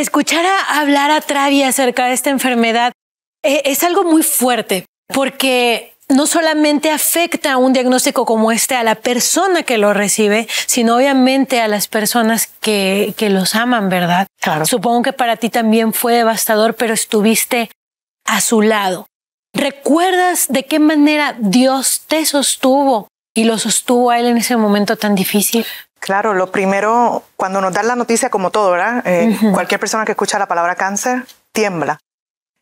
Escuchar a hablar a Travi acerca de esta enfermedad eh, es algo muy fuerte porque no solamente afecta un diagnóstico como este a la persona que lo recibe, sino obviamente a las personas que, que los aman, ¿verdad? Claro. Supongo que para ti también fue devastador, pero estuviste a su lado. ¿Recuerdas de qué manera Dios te sostuvo y lo sostuvo a él en ese momento tan difícil? Claro, lo primero, cuando nos dan la noticia, como todo, ¿verdad? Eh, cualquier persona que escucha la palabra cáncer tiembla.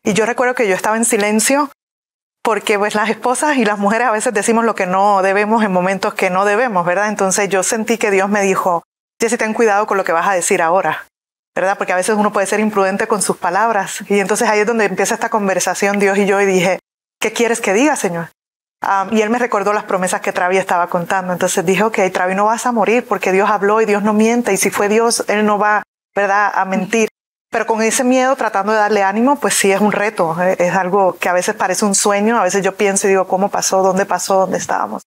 Y yo recuerdo que yo estaba en silencio porque pues las esposas y las mujeres a veces decimos lo que no debemos en momentos que no debemos, ¿verdad? Entonces yo sentí que Dios me dijo, Jessy, ten cuidado con lo que vas a decir ahora, ¿verdad? Porque a veces uno puede ser imprudente con sus palabras. Y entonces ahí es donde empieza esta conversación Dios y yo y dije, ¿qué quieres que diga, Señor? y él me recordó las promesas que Travi estaba contando. Entonces que ok, Travi, no vas a morir porque Dios habló y Dios no miente. Y si fue Dios, él no va, ¿verdad?, a mentir. Pero con ese miedo, tratando de darle ánimo, pues sí es un reto. Eh, es algo que a veces parece un sueño. A veces yo pienso y digo, ¿cómo pasó? ¿Dónde pasó? ¿Dónde estábamos?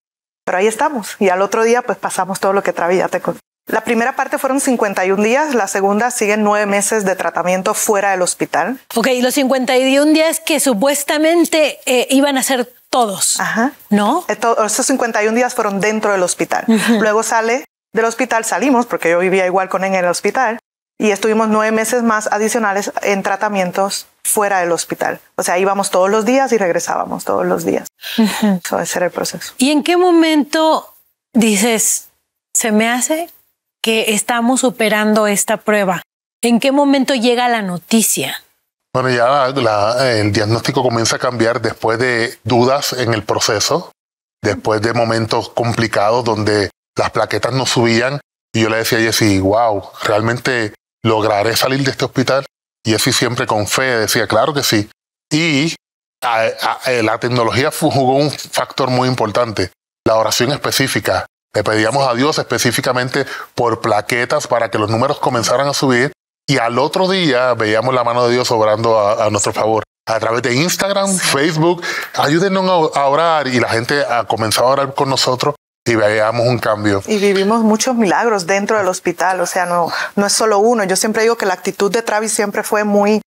Pero ahí estamos. Y al otro día, pues pasamos todo lo que Travi ya te contó. La primera parte fueron 51 días, la segunda siguen nueve meses de tratamiento fuera del hospital. Ok, y los 51 días que supuestamente eh, iban a ser todos. Ajá. ¿No? Eh, Estos 51 días fueron dentro del hospital. Luego sale del hospital, salimos, porque yo vivía igual con él en el hospital, y estuvimos nueve meses más adicionales en tratamientos fuera del hospital. O sea, íbamos todos los días y regresábamos todos los días. Eso es ser el proceso. ¿Y en qué momento dices, se me hace que estamos superando esta prueba? ¿En qué momento llega la noticia? Bueno, ya el diagnóstico comienza a cambiar después de dudas en el proceso, después de momentos complicados donde las plaquetas no subían y yo le decía a Jessy, wow, realmente lograré salir de este hospital. Y Jessy siempre con fe decía, claro que sí. Y eh, la tecnología jugó un factor muy importante, la oración específica. Le pedíamos a Dios específicamente por plaquetas para que los números comenzaran a subir y al otro día veíamos la mano de Dios obrando a, nuestro favor a través de Instagram, Facebook. ayúdennos a orar y la gente ha comenzado a orar con nosotros y veíamos un cambio. Y vivimos muchos milagros dentro del hospital, o sea, no, no es solo uno. Yo siempre digo que la actitud de Travis siempre fue muy...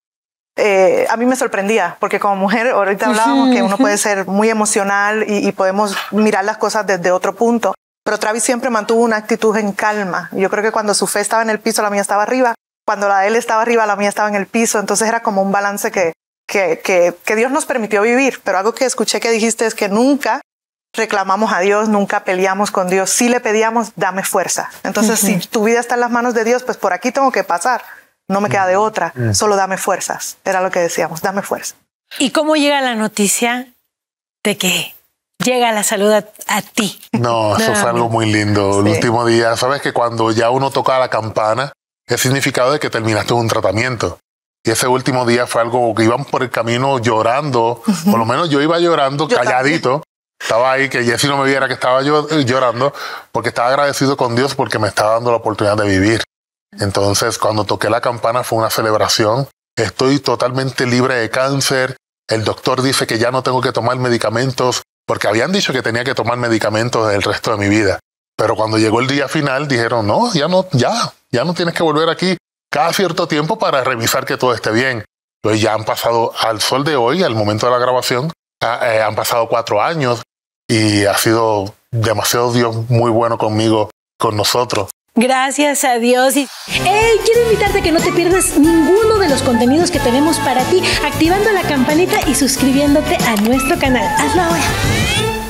Eh, a mí me sorprendía, porque como mujer, ahorita pues hablábamos que uno puede ser muy emocional y, podemos mirar las cosas desde otro punto, pero Travis siempre mantuvo una actitud en calma. Yo creo que cuando su fe estaba en el piso, la mía estaba arriba, cuando la él estaba arriba, la mía estaba en el piso, entonces era como un balance que, que, Dios nos permitió vivir, pero algo que escuché que dijiste es que nunca reclamamos a Dios, nunca peleamos con Dios, Si le pedíamos, dame fuerza. Entonces, si tu vida está en las manos de Dios, pues por aquí tengo que pasar, no me queda de otra, solo dame fuerzas, era lo que decíamos, dame fuerza. ¿Y cómo llega la noticia de que llega la salud a, ti? No, eso fue algo muy lindo. El último día, sabes que cuando ya uno toca la campana, el significado de que terminaste un tratamiento. Y ese último día fue algo que iban por el camino llorando, por lo menos yo iba llorando calladito. Estaba ahí, que Jesse no me viera que estaba yo eh, llorando, porque estaba agradecido con Dios porque me estaba dando la oportunidad de vivir. Entonces, cuando toqué la campana fue una celebración. Estoy totalmente libre de cáncer. El doctor dice que ya no tengo que tomar medicamentos, porque habían dicho que tenía que tomar medicamentos el resto de mi vida. Pero cuando llegó el día final, dijeron, no, ya no, ya, ya no tienes que volver aquí cada cierto tiempo para revisar que todo esté bien. Pues ya han pasado al sol de hoy, al momento de la grabación, ah, eh, han pasado cuatro años y ha sido demasiado Dios muy bueno conmigo, con nosotros. Gracias a Dios. Y, quiero invitarte a que no te pierdas ninguno de los contenidos que tenemos para ti, activando la campanita y suscribiéndote a nuestro canal. Hazlo ahora.